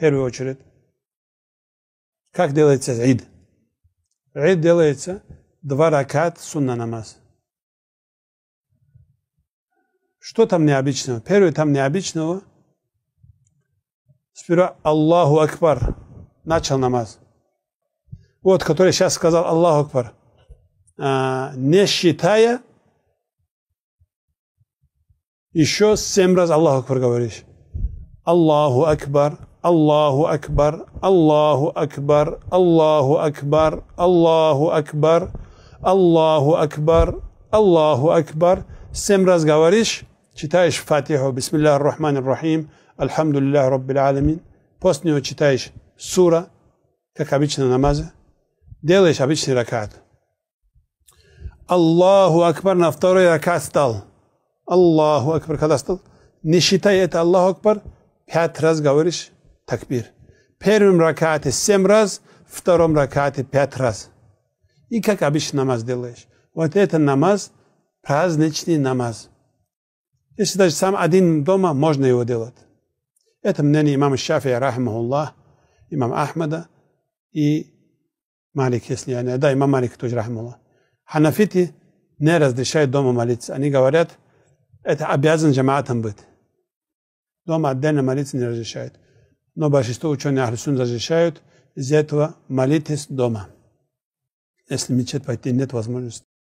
первую очередь. Как делается ид? Ид делается два ракат сунна намаз. Что там необычного? Первое там необычного. Сперва Аллаху Акбар начал намаз. Вот, который сейчас сказал Аллаху Акбар. А, не считая, еще семь раз Аллаху Акбар говоришь. Аллаху Акбар. الله أكبر الله أكبر الله أكبر الله أكبر الله أكبر الله أكبر سمرز قواريش چتايش فاتحه بسم الله الرحمن الرحيم الحمد لله رب العالمين بوسنيو چتايش سورة كاك ابيچنا نماز ديليش ابيچني ركعت الله أكبر نفطر ركعت ستال الله أكبر كذا ستال نشيتاي الله أكبر پات رز قواريش такбир. Первым ракате семь раз, втором ракате пять раз. И как обычно намаз делаешь. Вот это намаз, праздничный намаз. Если даже сам один дома, можно его делать. Это мнение имама Шафия, рахмахуллах, имам Ахмада и Малик, если я не... Да, имам Малик тоже, рахмаллах. Ханафиты не разрешают дома молиться. Они говорят, это обязан джамаатом быть. Дома отдельно молиться не разрешают но большинство ученых Ахлюсун разрешают из этого молитесь дома, если мечеть пойти нет возможности.